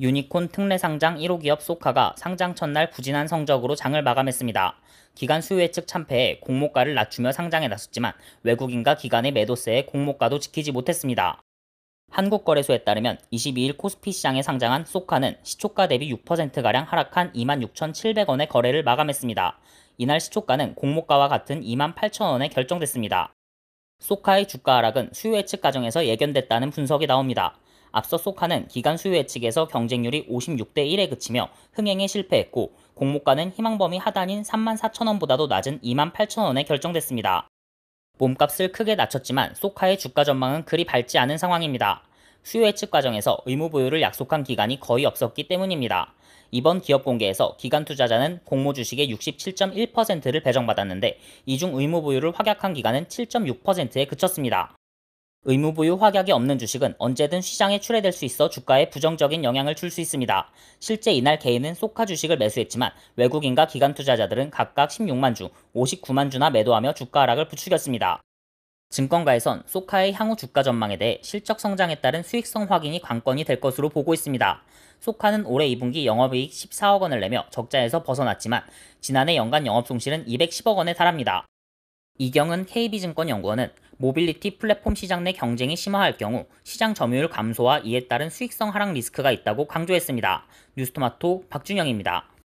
유니콘 특례상장 1호 기업 소카가 상장 첫날 부진한 성적으로 장을 마감했습니다. 기간 수요 예측 참패에 공모가를 낮추며 상장에 나섰지만 외국인과 기관의 매도세에 공모가도 지키지 못했습니다. 한국거래소에 따르면 22일 코스피 시장에 상장한 소카는 시초가 대비 6%가량 하락한 26,700원의 거래를 마감했습니다. 이날 시초가는 공모가와 같은 28,000원에 결정됐습니다. 소카의 주가 하락은 수요 예측 과정에서 예견됐다는 분석이 나옵니다. 앞서 소카는 기간 수요 예측에서 경쟁률이 56대 1에 그치며 흥행에 실패했고 공모가는 희망 범위 하단인 34,000원보다도 낮은 28,000원에 결정됐습니다. 몸값을 크게 낮췄지만 소카의 주가 전망은 그리 밝지 않은 상황입니다. 수요 예측 과정에서 의무 보유를 약속한 기간이 거의 없었기 때문입니다. 이번 기업 공개에서 기간 투자자는 공모 주식의 67.1%를 배정받았는데 이 중 의무 보유를 확약한 기간은 7.6%에 그쳤습니다. 의무보유 확약이 없는 주식은 언제든 시장에 출회될 수 있어 주가에 부정적인 영향을 줄 수 있습니다. 실제 이날 개인은 소카 주식을 매수했지만 외국인과 기관 투자자들은 각각 16만 주, 59만 주나 매도하며 주가 하락을 부추겼습니다. 증권가에선 소카의 향후 주가 전망에 대해 실적 성장에 따른 수익성 확인이 관건이 될 것으로 보고 있습니다. 소카는 올해 2분기 영업이익 14억 원을 내며 적자에서 벗어났지만 지난해 연간 영업손실은 210억 원에 달합니다. 이경은 KB증권 연구원은 모빌리티 플랫폼 시장 내 경쟁이 심화할 경우 시장 점유율 감소와 이에 따른 수익성 하락 리스크가 있다고 강조했습니다. 뉴스토마토 박준영입니다.